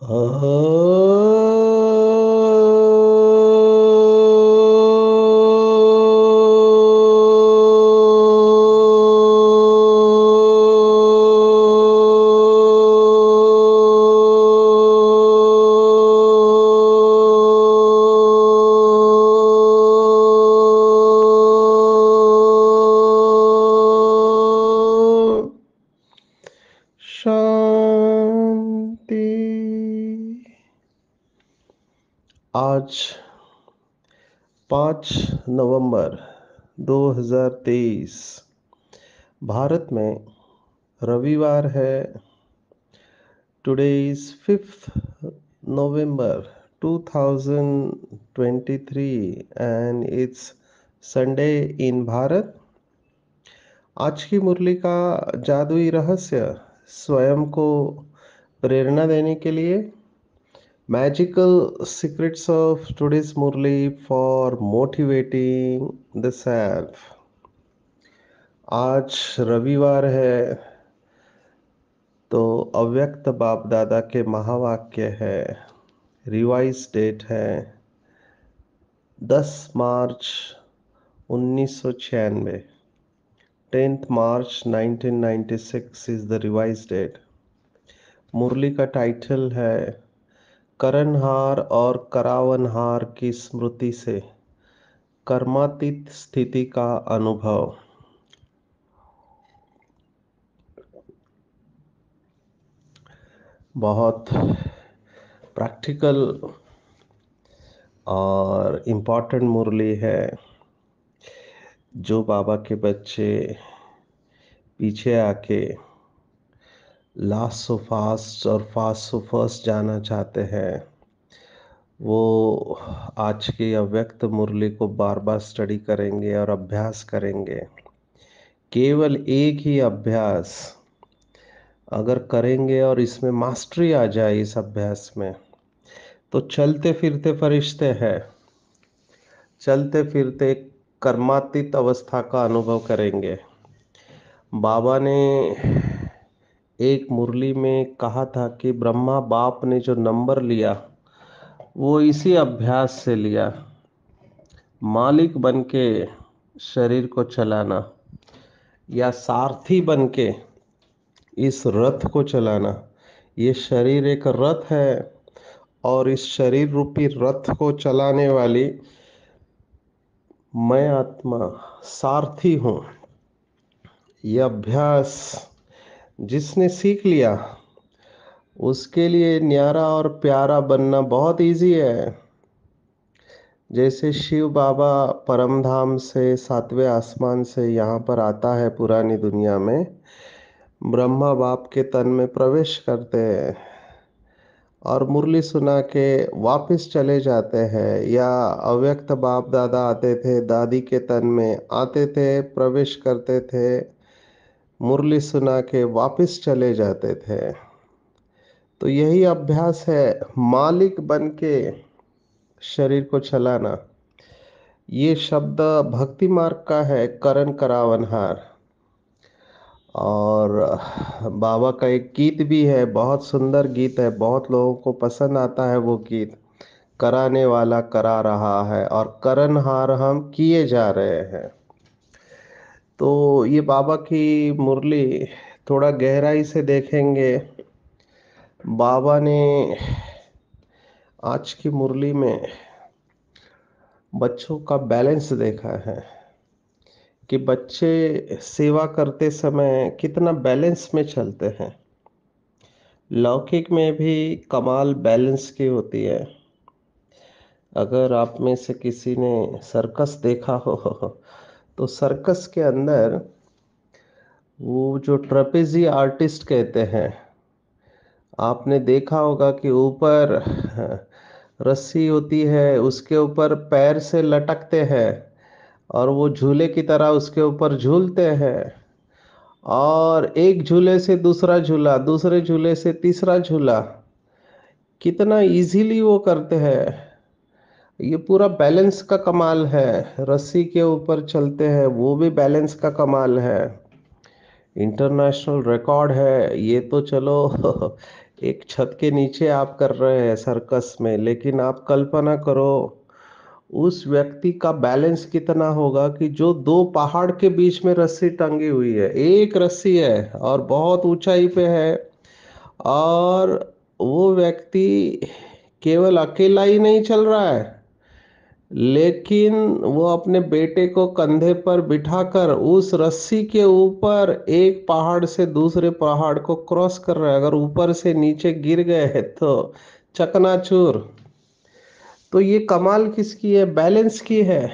哦，आज पाँच नवंबर 2023 भारत में रविवार है today is fifth November 2023 and it's Sunday in Bharat आज की मुरली का जादुई रहस्य स्वयं को प्रेरणा देने के लिए Magical secrets of today's Murli for motivating the self. आज रविवार है तो अव्यक्त बाप दादा के महावाक्य है रिवाइज डेट है 10 मार्च उन्नीस सौ छियानवे tenth March 1996 is the revise date मुरली का टाइटल है करणहार और करावनहार की स्मृति से कर्मातीत स्थिति का अनुभव बहुत प्रैक्टिकल और इम्पॉर्टेंट मुरली है जो बाबा के बच्चे पीछे आके लास्ट सो फास्ट और फास्ट सो फर्स्ट जाना चाहते हैं वो आज के अव्यक्त मुरली को बार बार स्टडी करेंगे और अभ्यास करेंगे केवल एक ही अभ्यास अगर करेंगे और इसमें मास्टरी आ जाए इस अभ्यास में तो चलते फिरते फरिश्ते हैं चलते फिरते कर्मातीत अवस्था का अनुभव करेंगे बाबा ने एक मुरली में कहा था कि ब्रह्मा बाप ने जो नंबर लिया वो इसी अभ्यास से लिया मालिक बन के शरीर को चलाना या सारथी बन के इस रथ को चलाना ये शरीर एक रथ है और इस शरीर रूपी रथ को चलाने वाली मैं आत्मा सारथी हूँ यह अभ्यास जिसने सीख लिया उसके लिए न्यारा और प्यारा बनना बहुत इजी है जैसे शिव बाबा परम धाम से सातवें आसमान से यहाँ पर आता है पुरानी दुनिया में ब्रह्मा बाप के तन में प्रवेश करते हैं और मुरली सुना के वापस चले जाते हैं या अव्यक्त बाप दादा आते थे दादी के तन में आते थे प्रवेश करते थे मुरली सुना के वापस चले जाते थे तो यही अभ्यास है मालिक बन के शरीर को चलाना ये शब्द भक्ति मार्ग का है करण करावनहार और बाबा का एक गीत भी है बहुत सुंदर गीत है बहुत लोगों को पसंद आता है वो गीत कराने वाला करा रहा है और करण हार हम किए जा रहे हैं तो ये बाबा की मुरली थोड़ा गहराई से देखेंगे बाबा ने आज की मुरली में बच्चों का बैलेंस देखा है कि बच्चे सेवा करते समय कितना बैलेंस में चलते हैं लौकिक में भी कमाल बैलेंस की होती है अगर आप में से किसी ने सर्कस देखा हो तो सर्कस के अंदर वो जो ट्रपेजी आर्टिस्ट कहते हैं आपने देखा होगा कि ऊपर रस्सी होती है उसके ऊपर पैर से लटकते हैं और वो झूले की तरह उसके ऊपर झूलते हैं और एक झूले से दूसरा झूला दूसरे झूले से तीसरा झूला कितना इजीली वो करते हैं ये पूरा बैलेंस का कमाल है रस्सी के ऊपर चलते हैं वो भी बैलेंस का कमाल है इंटरनेशनल रिकॉर्ड है ये तो चलो एक छत के नीचे आप कर रहे हैं सर्कस में लेकिन आप कल्पना करो उस व्यक्ति का बैलेंस कितना होगा कि जो दो पहाड़ के बीच में रस्सी टंगी हुई है एक रस्सी है और बहुत ऊंचाई पे है और वो व्यक्ति केवल अकेला ही नहीं चल रहा है लेकिन वो अपने बेटे को कंधे पर बिठाकर उस रस्सी के ऊपर एक पहाड़ से दूसरे पहाड़ को क्रॉस कर रहा है अगर ऊपर से नीचे गिर गए तो चकनाचूर तो ये कमाल किसकी है बैलेंस की है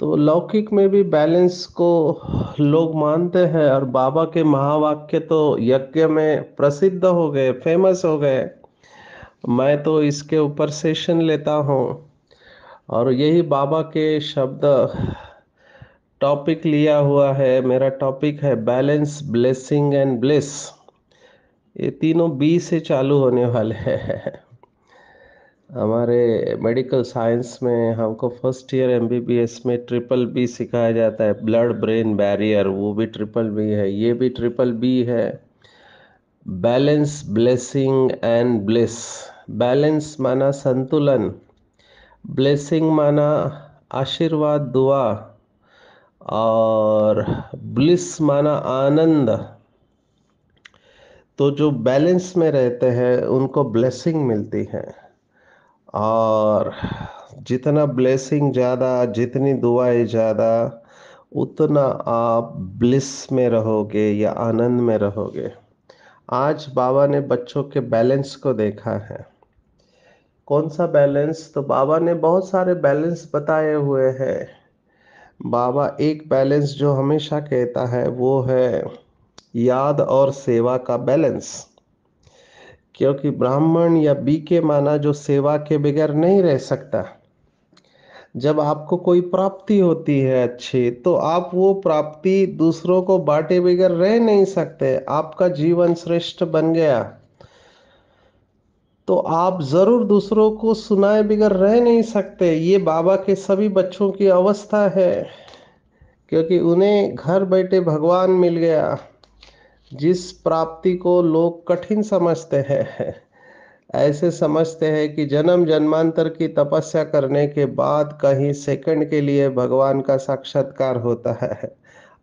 तो लौकिक में भी बैलेंस को लोग मानते हैं और बाबा के महावाक्य तो यज्ञ में प्रसिद्ध हो गए फेमस हो गए मैं तो इसके ऊपर सेशन लेता हूँ और यही बाबा के शब्द टॉपिक लिया हुआ है मेरा टॉपिक है बैलेंस ब्लेसिंग एंड ब्लिस ये तीनों बी से चालू होने वाले हैं हमारे मेडिकल साइंस में हमको फर्स्ट ईयर एमबीबीएस में ट्रिपल बी सिखाया जाता है ब्लड ब्रेन बैरियर वो भी ट्रिपल बी है ये भी ट्रिपल बी है balance blessing and bliss balance माना संतुलन ब्लेसिंग माना आशीर्वाद दुआ और ब्लिस माना आनंद तो जो बैलेंस में रहते हैं उनको ब्लेसिंग मिलती है और जितना ब्लेसिंग ज़्यादा जितनी दुआएं ज़्यादा उतना आप ब्लिस में रहोगे या आनंद में रहोगे आज बाबा ने बच्चों के बैलेंस को देखा है कौन सा बैलेंस तो बाबा ने बहुत सारे बैलेंस बताए हुए हैं बाबा एक बैलेंस जो हमेशा कहता है वो है याद और सेवा का बैलेंस क्योंकि ब्राह्मण या बी के माना जो सेवा के बगैर नहीं रह सकता जब आपको कोई प्राप्ति होती है अच्छी तो आप वो प्राप्ति दूसरों को बांटे बगैर रह नहीं सकते आपका जीवन श्रेष्ठ बन गया तो आप जरूर दूसरों को सुनाए बिगर रह नहीं सकते ये बाबा के सभी बच्चों की अवस्था है क्योंकि उन्हें घर बैठे भगवान मिल गया जिस प्राप्ति को लोग कठिन समझते हैं ऐसे समझते हैं कि जन्म जन्मांतर की तपस्या करने के बाद कहीं सेकंड के लिए भगवान का साक्षात्कार होता है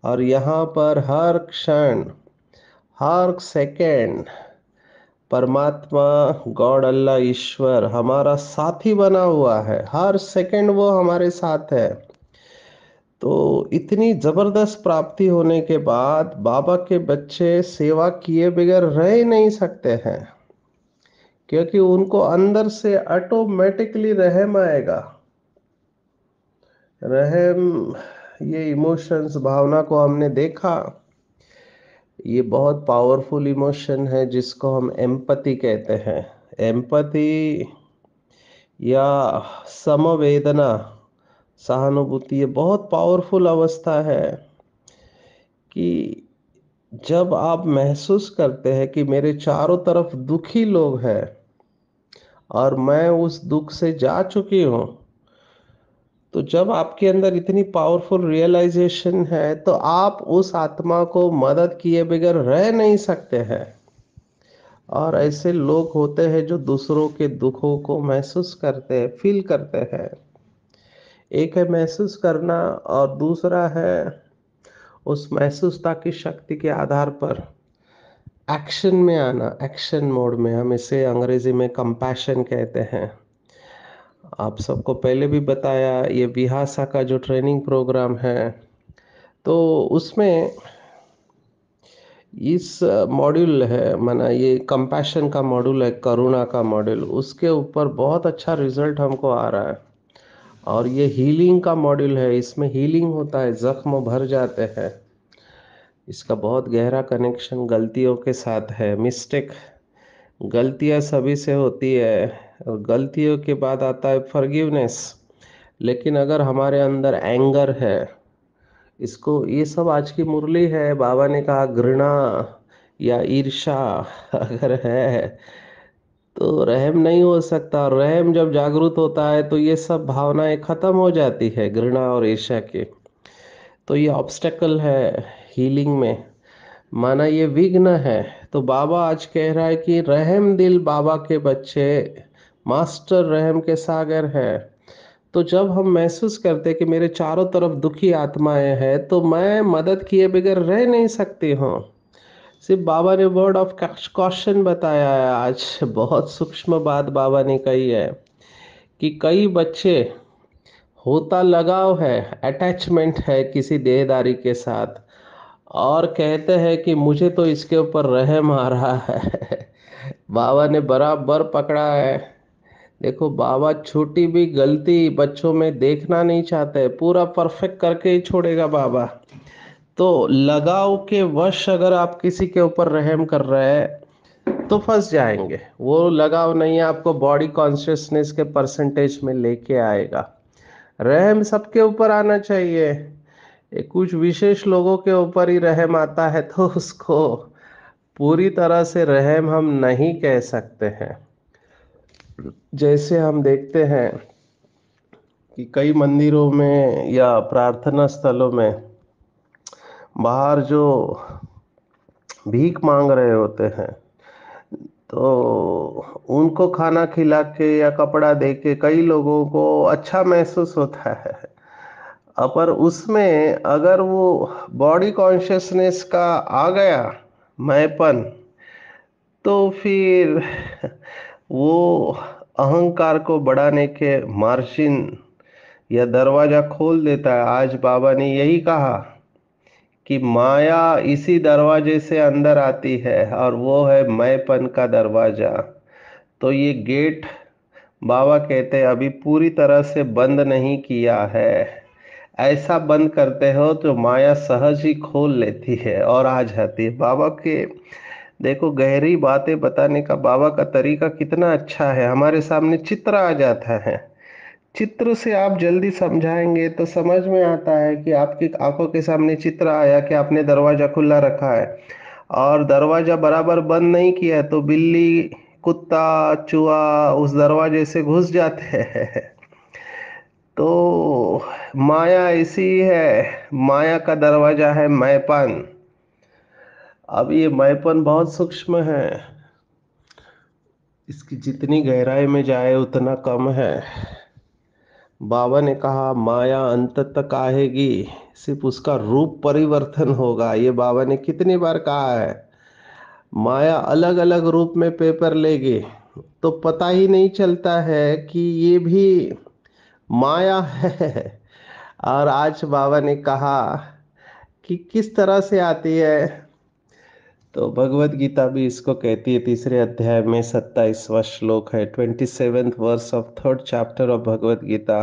और यहाँ पर हर क्षण हर सेकंड परमात्मा गॉड अल्लाह ईश्वर हमारा साथी बना हुआ है हर सेकंड वो हमारे साथ है तो इतनी जबरदस्त प्राप्ति होने के बाद बाबा के बच्चे सेवा किए बगैर रह नहीं सकते हैं क्योंकि उनको अंदर से ऑटोमेटिकली रहम आएगा रहम ये इमोशंस भावना को हमने देखा ये बहुत पावरफुल इमोशन है जिसको हम एम्पति कहते हैं एम्पति या समवेदना सहानुभूति ये बहुत पावरफुल अवस्था है कि जब आप महसूस करते हैं कि मेरे चारों तरफ दुखी लोग हैं और मैं उस दुख से जा चुकी हूँ तो जब आपके अंदर इतनी पावरफुल रियलाइजेशन है तो आप उस आत्मा को मदद किए बगैर रह नहीं सकते हैं और ऐसे लोग होते हैं जो दूसरों के दुखों को महसूस करते हैं फील करते हैं एक है महसूस करना और दूसरा है उस महसूसता की शक्ति के आधार पर एक्शन में आना एक्शन मोड में हम इसे अंग्रेजी में कंपैशन कहते हैं आप सबको पहले भी बताया ये बिहासा का जो ट्रेनिंग प्रोग्राम है तो उसमें इस मॉड्यूल है माना ये कंपैशन का मॉड्यूल है करुणा का मॉड्यूल उसके ऊपर बहुत अच्छा रिजल्ट हमको आ रहा है और ये हीलिंग का मॉड्यूल है इसमें हीलिंग होता है जख्म भर जाते हैं इसका बहुत गहरा कनेक्शन गलतियों के साथ है मिस्टेक गलतियाँ सभी से होती है और गलतियों के बाद आता है फर्गिवनेस लेकिन अगर हमारे अंदर एंगर है इसको ये सब आज की मुरली है बाबा ने कहा घृणा या ईर्षा अगर है तो रहम नहीं हो सकता रहम जब जागरूक होता है तो ये सब भावनाएं खत्म हो जाती है घृणा और ईर्षा के तो ये ऑब्स्टेकल है हीलिंग में माना ये विघ्न है तो बाबा आज कह रहा है कि रहम दिल बाबा के बच्चे मास्टर रहम के सागर है तो जब हम महसूस करते कि मेरे चारों तरफ दुखी आत्माएं हैं तो मैं मदद किए बगैर रह नहीं सकती हूँ सिर्फ बाबा ने वर्ड ऑफ कॉशन बताया है आज बहुत सूक्ष्म बात बाबा ने कही है कि कई बच्चे होता लगाव है अटैचमेंट है किसी देहदारी के साथ और कहते हैं कि मुझे तो इसके ऊपर रहम आ रहा है बाबा ने बराबर पकड़ा है देखो बाबा छोटी भी गलती बच्चों में देखना नहीं चाहते पूरा परफेक्ट करके ही छोड़ेगा बाबा तो लगाव के वश अगर आप किसी के ऊपर रहम कर रहे हैं तो फंस जाएंगे वो लगाव नहीं आपको बॉडी कॉन्शियसनेस के परसेंटेज में लेके आएगा रहम सबके ऊपर आना चाहिए कुछ विशेष लोगों के ऊपर ही रहम आता है तो उसको पूरी तरह से रहम हम नहीं कह सकते हैं जैसे हम देखते हैं कि कई मंदिरों में या प्रार्थना स्थलों में बाहर जो भीख मांग रहे होते हैं तो उनको खाना खिला के या कपड़ा दे के कई लोगों को अच्छा महसूस होता है पर उसमें अगर वो बॉडी कॉन्शियसनेस का आ गया मैपन तो फिर वो अहंकार को बढ़ाने के मार्शिन या दरवाज़ा खोल देता है आज बाबा ने यही कहा कि माया इसी दरवाजे से अंदर आती है और वो है मैपन का दरवाज़ा तो ये गेट बाबा कहते हैं अभी पूरी तरह से बंद नहीं किया है ऐसा बंद करते हो तो माया सहज ही खोल लेती है और आ जाती है बाबा के देखो गहरी बातें बताने का बाबा का तरीका कितना अच्छा है हमारे सामने चित्र आ जाता है चित्र से आप जल्दी समझाएंगे तो समझ में आता है कि आपकी आंखों के सामने चित्र आया कि आपने दरवाज़ा खुला रखा है और दरवाज़ा बराबर बंद नहीं किया है तो बिल्ली कुत्ता चूहा उस दरवाजे से घुस जाते हैं तो माया ऐसी है माया का दरवाज़ा है मैपन अब ये मैपन बहुत सूक्ष्म है इसकी जितनी गहराई में जाए उतना कम है बाबा ने कहा माया अंत तक आएगी सिर्फ उसका रूप परिवर्तन होगा ये बाबा ने कितनी बार कहा है माया अलग अलग रूप में पेपर लेगी तो पता ही नहीं चलता है कि ये भी माया है और आज बाबा ने कहा कि किस तरह से आती है तो भगवत गीता भी इसको कहती है तीसरे अध्याय में सत्ताईसवा श्लोक है twenty seventh verse of third chapter of Bhagavad Gita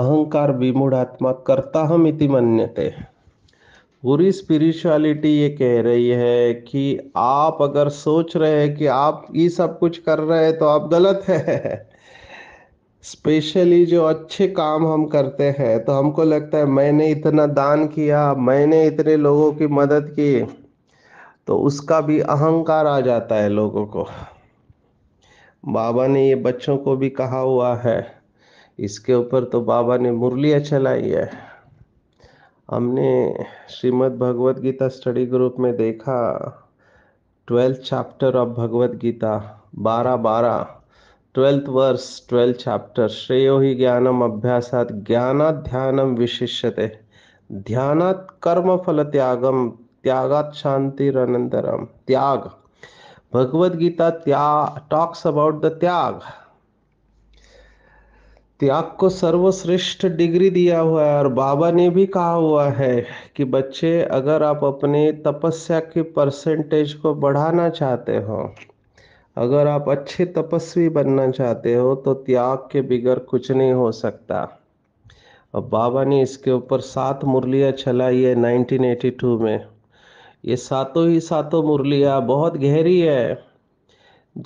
अहंकार विमूढ़ आत्मा करता हम इति मन्यते पूरी स्पिरिचुअलिटी ये कह रही है कि आप अगर सोच रहे हैं कि आप ये सब कुछ कर रहे हैं तो आप गलत है स्पेशली जो अच्छे काम हम करते हैं तो हमको लगता है मैंने इतना दान किया मैंने इतने लोगों की मदद की तो उसका भी अहंकार आ जाता है लोगों को बाबा ने ये बच्चों को भी कहा हुआ है इसके ऊपर तो बाबा ने मुरलियाँ चलाई है हमने श्रीमद् भगवत गीता स्टडी ग्रुप में देखा twelfth chapter of Bhagavad Gita बारह बारह ट्वेल्थ वर्स ट्वेल्थ चैप्टर श्रेयो ही ज्ञानम अभ्यासात ध्यानम विशिष्यते ध्यानात कर्म फल त्यागम त्यागात शांतिर अनंतरम त्याग भगवत गीता त्या टॉक्स अबाउट द त्याग त्याग को सर्वश्रेष्ठ डिग्री दिया हुआ है और बाबा ने भी कहा हुआ है कि बच्चे अगर आप अपने तपस्या के परसेंटेज को बढ़ाना चाहते हो अगर आप अच्छे तपस्वी बनना चाहते हो तो त्याग के बिगर कुछ नहीं हो सकता अब बाबा ने इसके ऊपर सात मुरलियाँ चलाई है 1982 में ये सातों ही सातों मुरलियाँ बहुत गहरी है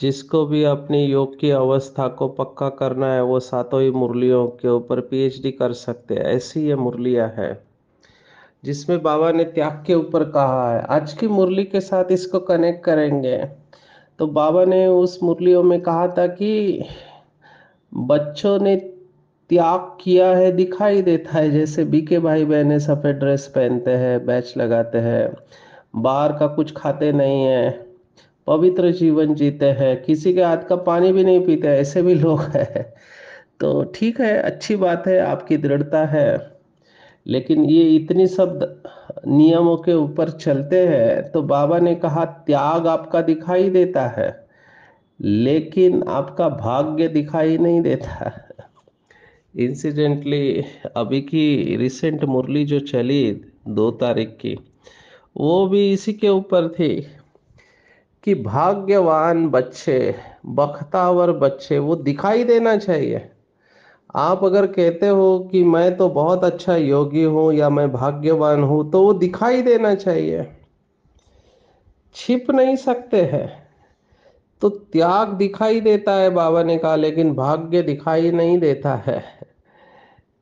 जिसको भी अपनी योग की अवस्था को पक्का करना है वो सातों ही मुरलियों के ऊपर पीएचडी कर सकते हैं ऐसी ये मुरलियाँ है जिसमें बाबा ने त्याग के ऊपर कहा है आज की मुरली के साथ इसको कनेक्ट करेंगे तो बाबा ने उस मुरलियों में कहा था कि बच्चों ने त्याग किया है दिखाई देता है जैसे बीके भाई बहने सफ़ेद ड्रेस पहनते हैं बैच लगाते हैं बाहर का कुछ खाते नहीं है पवित्र जीवन जीते हैं किसी के हाथ का पानी भी नहीं पीते ऐसे भी लोग हैं तो ठीक है अच्छी बात है आपकी दृढ़ता है लेकिन ये इतनी सब नियमों के ऊपर चलते हैं तो बाबा ने कहा त्याग आपका दिखाई देता है लेकिन आपका भाग्य दिखाई नहीं देता इंसिडेंटली अभी की रिसेंट मुरली जो चली दो तारीख की वो भी इसी के ऊपर थी कि भाग्यवान बच्चे बखतावर बच्चे वो दिखाई देना चाहिए आप अगर कहते हो कि मैं तो बहुत अच्छा योगी हूँ या मैं भाग्यवान हूँ तो वो दिखाई देना चाहिए छिप नहीं सकते हैं तो त्याग दिखाई देता है बाबा ने कहा लेकिन भाग्य दिखाई नहीं देता है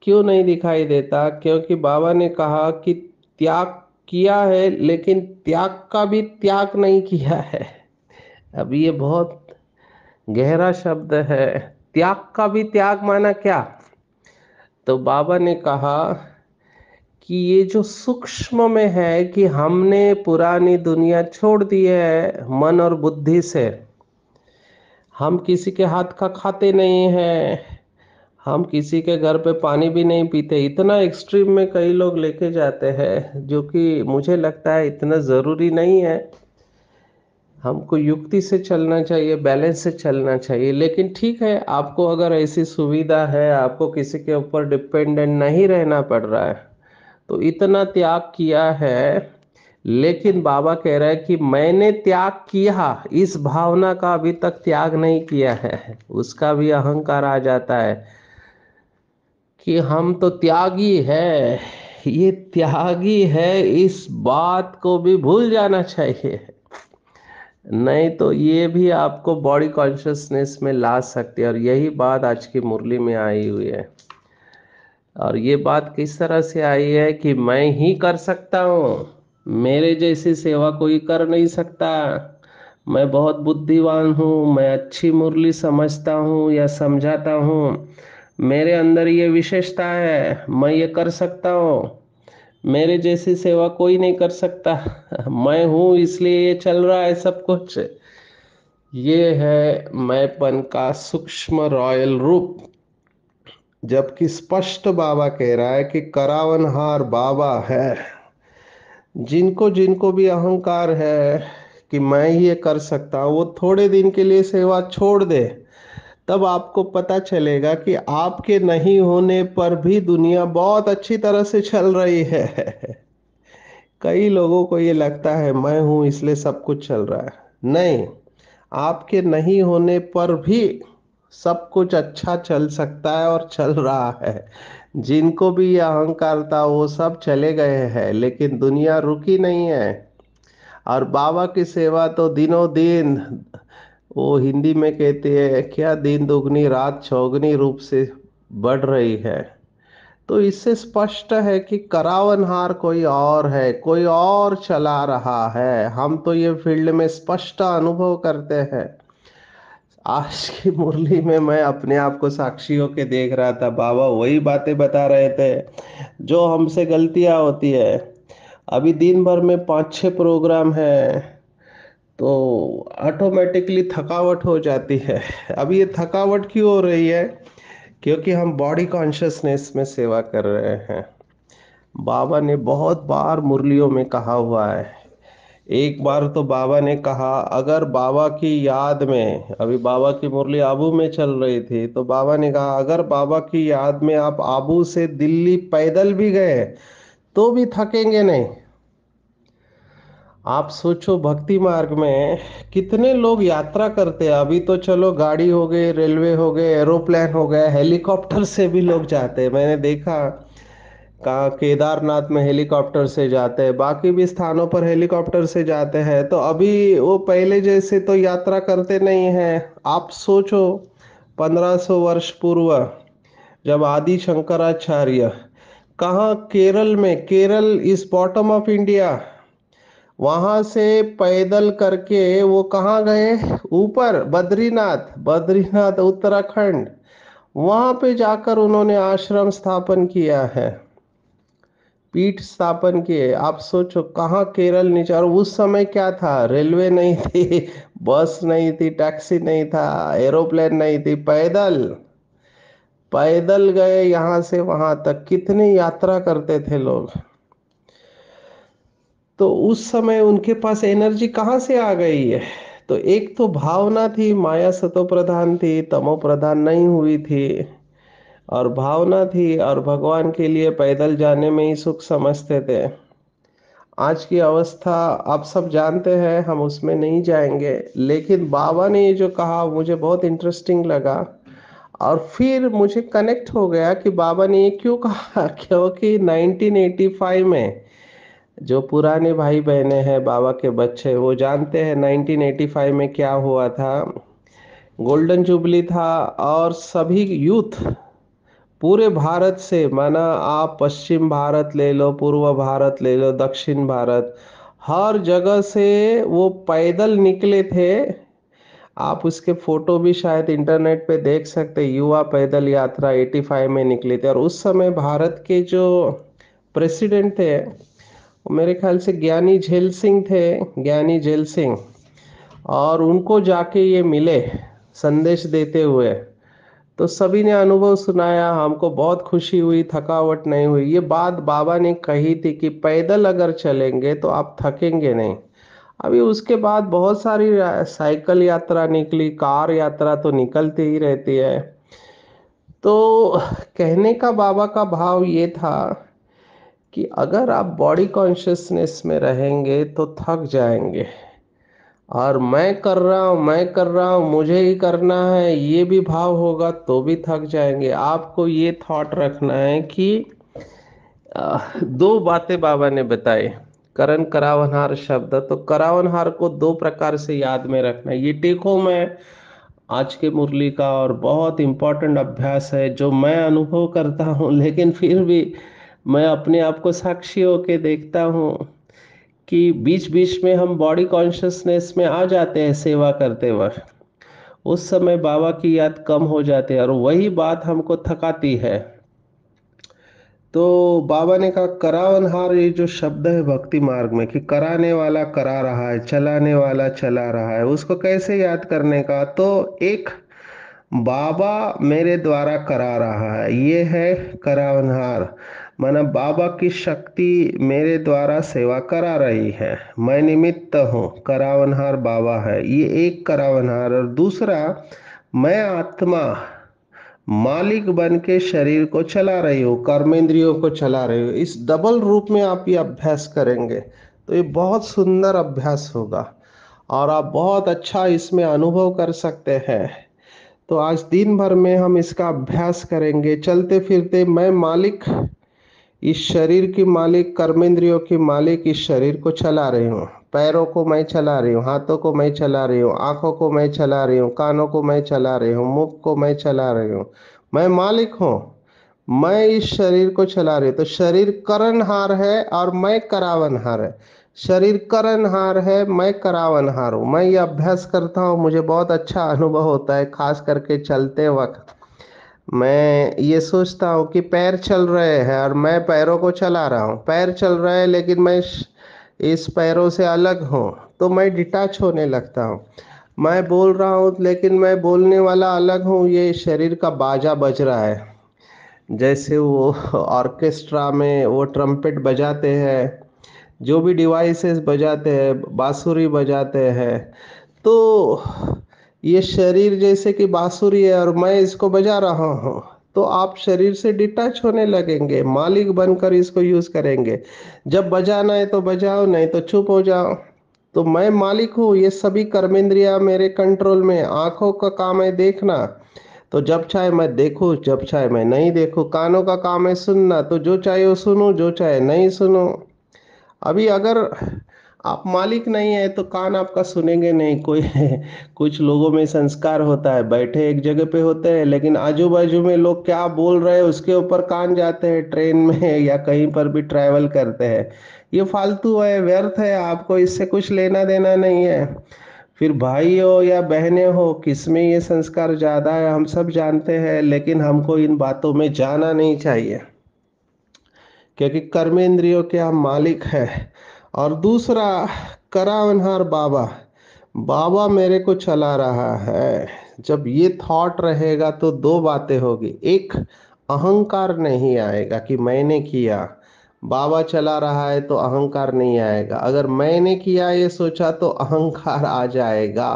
क्यों नहीं दिखाई देता क्योंकि बाबा ने कहा कि त्याग किया है लेकिन त्याग का भी त्याग नहीं किया है अब ये बहुत गहरा शब्द है त्याग का भी त्याग माना क्या तो बाबा ने कहा कि ये जो सूक्ष्म में है कि हमने पुरानी दुनिया छोड़ दी है मन और बुद्धि से हम किसी के हाथ का खाते नहीं हैं हम किसी के घर पे पानी भी नहीं पीते इतना एक्सट्रीम में कई लोग लेके जाते हैं जो कि मुझे लगता है इतना ज़रूरी नहीं है हमको युक्ति से चलना चाहिए बैलेंस से चलना चाहिए लेकिन ठीक है आपको अगर ऐसी सुविधा है आपको किसी के ऊपर डिपेंडेंट नहीं रहना पड़ रहा है तो इतना त्याग किया है लेकिन बाबा कह रहा है कि मैंने त्याग किया इस भावना का अभी तक त्याग नहीं किया है उसका भी अहंकार आ जाता है कि हम तो त्यागी है ये त्यागी है इस बात को भी भूल जाना चाहिए नहीं तो ये भी आपको बॉडी कॉन्शियसनेस में ला सकती है और यही बात आज की मुरली में आई हुई है और ये बात किस तरह से आई है कि मैं ही कर सकता हूँ मेरे जैसी सेवा कोई कर नहीं सकता मैं बहुत बुद्धिमान हूँ मैं अच्छी मुरली समझता हूँ या समझाता हूँ मेरे अंदर ये विशेषता है मैं ये कर सकता हूँ मेरे जैसी सेवा कोई नहीं कर सकता मैं हूँ इसलिए ये चल रहा है सब कुछ ये है मैंपन का सूक्ष्म रॉयल रूप जबकि स्पष्ट बाबा कह रहा है कि करावनहार बाबा है जिनको जिनको भी अहंकार है कि मैं ही ये कर सकता हूँ वो थोड़े दिन के लिए सेवा छोड़ दे तब आपको पता चलेगा कि आपके नहीं होने पर भी दुनिया बहुत अच्छी तरह से चल रही है कई लोगों को ये लगता है मैं हूं इसलिए सब कुछ चल रहा है नहीं आपके नहीं होने पर भी सब कुछ अच्छा चल सकता है और चल रहा है जिनको भी यह अहंकार था वो सब चले गए हैं लेकिन दुनिया रुकी नहीं है और बाबा की सेवा तो दिनों दिन वो हिंदी में कहते हैं क्या दिन दोगुनी रात चौगुनी रूप से बढ़ रही है तो इससे स्पष्ट है कि करावनहार कोई और है कोई और चला रहा है हम तो ये फील्ड में स्पष्ट अनुभव करते हैं आज की मुरली में मैं अपने आप को साक्षी के देख रहा था बाबा वही बातें बता रहे थे जो हमसे गलतियां होती है अभी दिन भर में पांच छह प्रोग्राम है तो ऑटोमेटिकली थकावट हो जाती है अब ये थकावट क्यों हो रही है क्योंकि हम बॉडी कॉन्शियसनेस में सेवा कर रहे हैं बाबा ने बहुत बार मुरलियों में कहा हुआ है एक बार तो बाबा ने कहा अगर बाबा की याद में अभी बाबा की मुरली आबू में चल रही थी तो बाबा ने कहा अगर बाबा की याद में आप आबू से दिल्ली पैदल भी गए तो भी थकेंगे नहीं आप सोचो भक्ति मार्ग में कितने लोग यात्रा करते हैं अभी तो चलो गाड़ी हो गई रेलवे हो गए एरोप्लेन हो गए हेलीकॉप्टर से भी लोग जाते हैं मैंने देखा कहा केदारनाथ में हेलीकॉप्टर से जाते हैं बाकी भी स्थानों पर हेलीकॉप्टर से जाते हैं तो अभी वो पहले जैसे तो यात्रा करते नहीं हैं आप सोचो पंद्रह वर्ष पूर्व जब आदि शंकराचार्य कहाँ केरल में Kerala is bottom of India वहां से पैदल करके वो कहाँ गए ऊपर बद्रीनाथ बद्रीनाथ उत्तराखंड वहां पे जाकर उन्होंने आश्रम स्थापन किया है पीठ स्थापन किए आप सोचो कहाँ केरल नीचे और उस समय क्या था रेलवे नहीं थी बस नहीं थी टैक्सी नहीं था एरोप्लेन नहीं थी पैदल पैदल गए यहाँ से वहां तक कितनी यात्रा करते थे लोग तो उस समय उनके पास एनर्जी कहाँ से आ गई है तो एक तो भावना थी माया सतो प्रधान थी तमो प्रधान नहीं हुई थी और भावना थी और भगवान के लिए पैदल जाने में ही सुख समझते थे आज की अवस्था आप सब जानते हैं हम उसमें नहीं जाएंगे लेकिन बाबा ने ये जो कहा मुझे बहुत इंटरेस्टिंग लगा और फिर मुझे कनेक्ट हो गया कि बाबा ने ये क्यों कहा क्योंकि 1985 में जो पुराने भाई बहने हैं बाबा के बच्चे वो जानते हैं 1985 में क्या हुआ था गोल्डन जुबली था और सभी यूथ पूरे भारत से माना आप पश्चिम भारत ले लो पूर्व भारत ले लो दक्षिण भारत हर जगह से वो पैदल निकले थे आप उसके फोटो भी शायद इंटरनेट पे देख सकते युवा पैदल यात्रा 85 में निकली थी और उस समय भारत के जो प्रेसिडेंट थे मेरे ख्याल से ज्ञानी झेल सिंह थे ज्ञानी झेल सिंह और उनको जाके ये मिले संदेश देते हुए तो सभी ने अनुभव सुनाया हमको बहुत खुशी हुई थकावट नहीं हुई ये बात बाबा ने कही थी कि पैदल अगर चलेंगे तो आप थकेंगे नहीं अभी उसके बाद बहुत सारी साइकिल यात्रा निकली कार यात्रा तो निकलती ही रहती है तो कहने का बाबा का भाव ये था कि अगर आप बॉडी कॉन्शियसनेस में रहेंगे तो थक जाएंगे और मैं कर रहा हूँ मैं कर रहा हूँ मुझे ही करना है ये भी भाव होगा तो भी थक जाएंगे आपको ये थॉट रखना है कि दो बातें बाबा ने बताई करण करावनहार शब्द तो करावनहार को दो प्रकार से याद में रखना है ये टेक होम है आज के मुरली का और बहुत इम्पोर्टेंट अभ्यास है जो मैं अनुभव करता हूँ लेकिन फिर भी मैं अपने आप को साक्षी होके देखता हूँ कि बीच बीच में हम बॉडी कॉन्शियसनेस में आ जाते हैं सेवा करते वक्त उस समय बाबा की याद कम हो जाती है और वही बात हमको थकाती है तो बाबा ने कहा करावनहार ये जो शब्द है भक्ति मार्ग में कि कराने वाला करा रहा है चलाने वाला चला रहा है उसको कैसे याद करने का तो एक बाबा मेरे द्वारा करा रहा है ये है करावनहार माना बाबा की शक्ति मेरे द्वारा सेवा करा रही है मैं निमित्त हूँ करावनहार बाबा है ये एक करावनहार और दूसरा मैं आत्मा मालिक बन के शरीर को चला रही हूँ कर्मेंद्रियों को चला रही हूँ इस डबल रूप में आप ये अभ्यास करेंगे तो ये बहुत सुंदर अभ्यास होगा और आप बहुत अच्छा इसमें अनुभव कर सकते हैं तो आज दिन भर में हम इसका अभ्यास करेंगे चलते फिरते मैं मालिक इस शरीर की मालिक कर्मेंद्रियों की मालिक इस शरीर को चला रही हूँ पैरों को मैं चला रही हूँ हाथों को मैं चला रही हूँ आंखों को मैं चला रही हूँ कानों को मैं चला रही हूँ मुख को मैं चला रही हूँ मैं मालिक हूँ मैं इस शरीर को चला रही हूँ तो शरीर करण हार है और मैं करावन हार है शरीर करनहार है मैं करावनहार हूँ मैं ये अभ्यास करता हूँ मुझे बहुत अच्छा अनुभव होता है खास करके चलते वक्त मैं ये सोचता हूँ कि पैर चल रहे हैं और मैं पैरों को चला रहा हूँ पैर चल रहे हैं लेकिन मैं इस पैरों से अलग हूँ तो मैं डिटैच होने लगता हूँ मैं बोल रहा हूँ लेकिन मैं बोलने वाला अलग हूँ ये शरीर का बाजा बज रहा है जैसे वो ऑर्केस्ट्रा में वो ट्रम्पेट बजाते हैं जो भी डिवाइसेस बजाते हैं बाँसुरी बजाते हैं तो ये शरीर जैसे कि बाँसुरी है और मैं इसको बजा रहा हूँ तो आप शरीर से डिटच होने लगेंगे मालिक बनकर इसको यूज करेंगे जब बजाना है तो बजाओ नहीं तो चुप हो जाओ तो मैं मालिक हूँ ये सभी कर्मेंद्रिया मेरे कंट्रोल में आंखों का काम है देखना तो जब चाहे मैं देखूँ जब चाहे मैं नहीं देखूँ कानों का काम है सुनना तो जो चाहे वो सुनूँ जो चाहे नहीं सुनूँ अभी अगर आप मालिक नहीं है तो कान आपका सुनेंगे नहीं कोई है कुछ लोगों में संस्कार होता है बैठे एक जगह पे होते हैं लेकिन आजू बाजू में लोग क्या बोल रहे हैं उसके ऊपर कान जाते हैं ट्रेन में या कहीं पर भी ट्रैवल करते हैं ये फालतू है व्यर्थ है आपको इससे कुछ लेना देना नहीं है फिर भाई हो या बहने हो किस में ये संस्कार ज़्यादा है हम सब जानते हैं लेकिन हमको इन बातों में जाना नहीं चाहिए क्योंकि कर्मेंद्रियों के आप मालिक है और दूसरा करावनहार बाबा बाबा मेरे को चला रहा है जब ये थॉट रहेगा तो दो बातें होगी एक अहंकार नहीं आएगा कि मैंने किया बाबा चला रहा है तो अहंकार नहीं आएगा अगर मैंने किया ये सोचा तो अहंकार आ जाएगा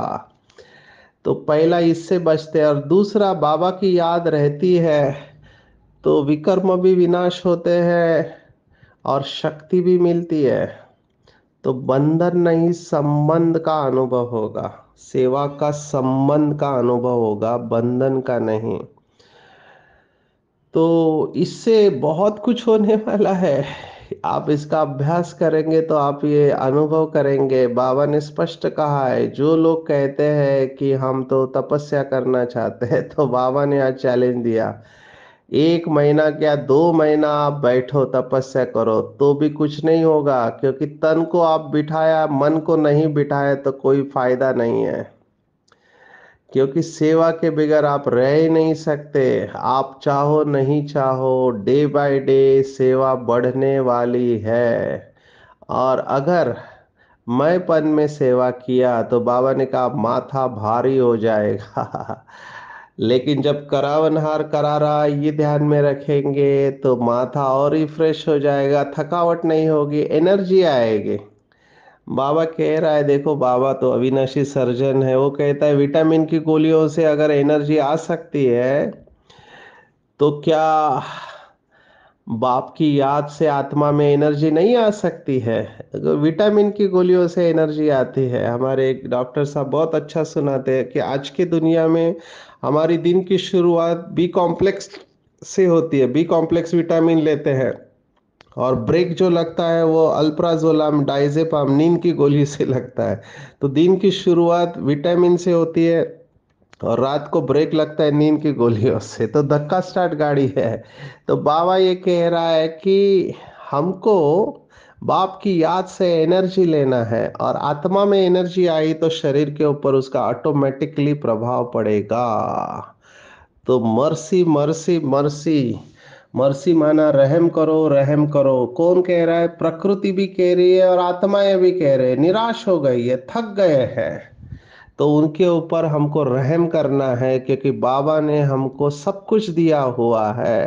तो पहला इससे बचते और दूसरा बाबा की याद रहती है तो विकर्म भी विनाश होते हैं और शक्ति भी मिलती है तो बंधन नहीं संबंध का अनुभव होगा सेवा का संबंध का अनुभव होगा बंधन का नहीं तो इससे बहुत कुछ होने वाला है आप इसका अभ्यास करेंगे तो आप ये अनुभव करेंगे बाबा ने स्पष्ट कहा है जो लोग कहते हैं कि हम तो तपस्या करना चाहते हैं तो बाबा ने आज चैलेंज दिया एक महीना क्या दो महीना आप बैठो तपस्या करो तो भी कुछ नहीं होगा क्योंकि तन को आप बिठाया मन को नहीं बिठाया तो कोई फायदा नहीं है क्योंकि सेवा के बगैर आप रह ही नहीं सकते आप चाहो नहीं चाहो डे बाय डे सेवा बढ़ने वाली है और अगर मैं पन में सेवा किया तो बाबा ने कहा माथा भारी हो जाएगा लेकिन जब करावनहार करा रहा ये ध्यान में रखेंगे तो माथा और ही फ्रेश हो जाएगा थकावट नहीं होगी एनर्जी आएगी बाबा कह रहा है देखो बाबा तो अविनाशी सर्जन है वो कहता है विटामिन की गोलियों से अगर एनर्जी आ सकती है तो क्या बाप की याद से आत्मा में एनर्जी नहीं आ सकती है तो विटामिन की गोलियों से एनर्जी आती है हमारे एक डॉक्टर साहब बहुत अच्छा सुनाते हैं कि आज की दुनिया में हमारी दिन की शुरुआत बी कॉम्प्लेक्स से होती है बी कॉम्प्लेक्स विटामिन लेते हैं और ब्रेक जो लगता है वो अल्प्राजोलाम डाइजेपाम नींद की गोली से लगता है तो दिन की शुरुआत विटामिन से होती है और रात को ब्रेक लगता है नींद की गोलियों से तो धक्का स्टार्ट गाड़ी है तो बाबा ये कह रहा है कि हमको बाप की याद से एनर्जी लेना है और आत्मा में एनर्जी आई तो शरीर के ऊपर उसका ऑटोमेटिकली प्रभाव पड़ेगा तो मर्सी मर्सी मर्सी मर्सी माना रहम करो रहम करो कौन कह रहा है प्रकृति भी कह रही है और आत्माएं भी कह रहे हैं निराश हो गई है थक गए हैं तो उनके ऊपर हमको रहम करना है क्योंकि बाबा ने हमको सब कुछ दिया हुआ है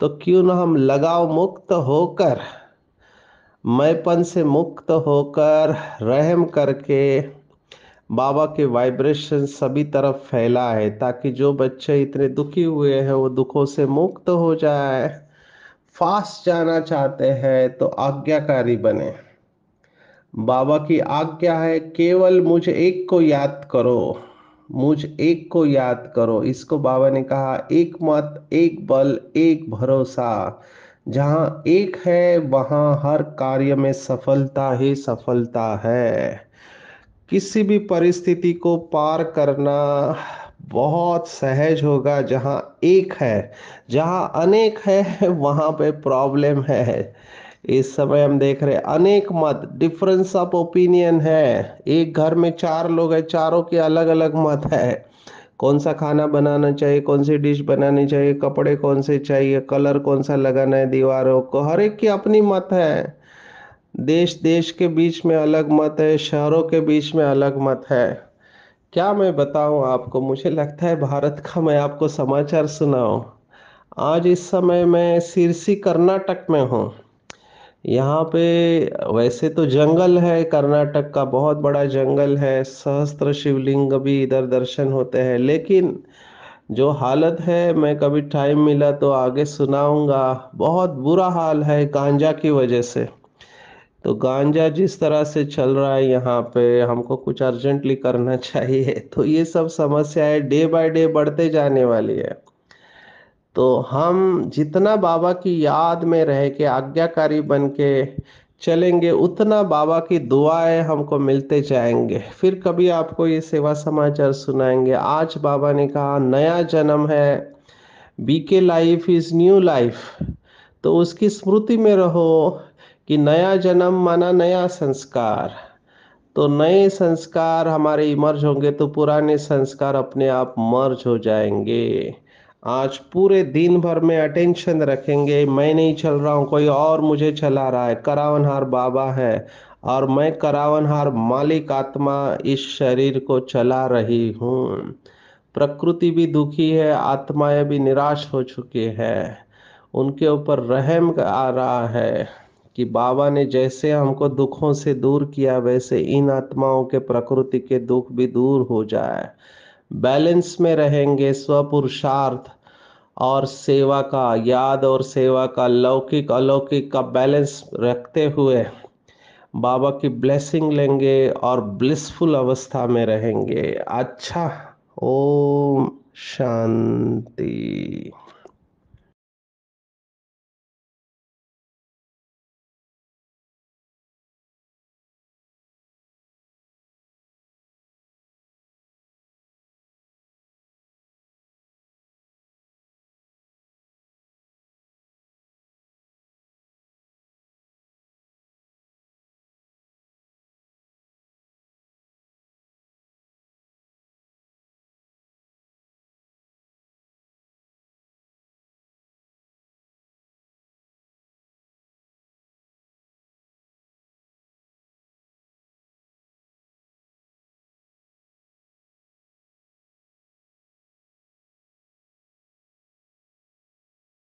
तो क्यों ना हम लगाव मुक्त होकर मैपन से मुक्त होकर रहम करके बाबा के वाइब्रेशन सभी तरफ फैला है ताकि जो बच्चे इतने दुखी हुए हैं वो दुखों से मुक्त हो जाए फास्ट जाना चाहते हैं तो आज्ञाकारी बने बाबा की आज्ञा है केवल मुझ एक को याद करो मुझ एक को याद करो इसको बाबा ने कहा एक मत एक बल एक भरोसा जहाँ एक है वहां हर कार्य में सफलता ही सफलता है किसी भी परिस्थिति को पार करना बहुत सहज होगा जहाँ एक है जहां अनेक है वहां पे प्रॉब्लम है इस समय हम देख रहे अनेक मत डिफरेंस ऑफ ओपिनियन है एक घर में चार लोग है चारों के अलग अलग मत है कौन सा खाना बनाना चाहिए कौन सी डिश बनानी चाहिए कपड़े कौन से चाहिए कलर कौन सा लगाना है दीवारों को हर एक की अपनी मत है देश देश के बीच में अलग मत है शहरों के बीच में अलग मत है क्या मैं बताऊं आपको मुझे लगता है भारत का मैं आपको समाचार सुनाऊं आज इस समय मैं सिरसी कर्नाटक में हूँ यहाँ पे वैसे तो जंगल है कर्नाटक का बहुत बड़ा जंगल है सहस्त्र शिवलिंग भी इधर दर्शन होते हैं लेकिन जो हालत है मैं कभी टाइम मिला तो आगे सुनाऊंगा बहुत बुरा हाल है गांजा की वजह से तो गांजा जिस तरह से चल रहा है यहाँ पे हमको कुछ अर्जेंटली करना चाहिए तो ये सब समस्याएं डे बाय डे बढ़ते जाने वाली है तो हम जितना बाबा की याद में रह के आज्ञाकारी बन के चलेंगे उतना बाबा की दुआएं हमको मिलते जाएंगे फिर कभी आपको ये सेवा समाचार सुनाएंगे आज बाबा ने कहा नया जन्म है BK life is new life तो उसकी स्मृति में रहो कि नया जन्म माना नया संस्कार तो नए संस्कार हमारे इमर्ज होंगे तो पुराने संस्कार अपने आप मर्ज हो जाएंगे आज पूरे दिन भर में अटेंशन रखेंगे मैं नहीं चल रहा हूँ कोई और मुझे चला रहा है करावनहार बाबा है और मैं करावनहार मालिक आत्मा इस शरीर को चला रही हूँ प्रकृति भी दुखी है आत्माएं भी निराश हो चुकी है उनके ऊपर रहम आ रहा है कि बाबा ने जैसे हमको दुखों से दूर किया वैसे इन आत्माओं के प्रकृति के दुख भी दूर हो जाए बैलेंस में रहेंगे स्वपुरुषार्थ और सेवा का याद और सेवा का लौकिक अलौकिक का बैलेंस रखते हुए बाबा की ब्लेसिंग लेंगे और ब्लिसफुल अवस्था में रहेंगे अच्छा ओम शांति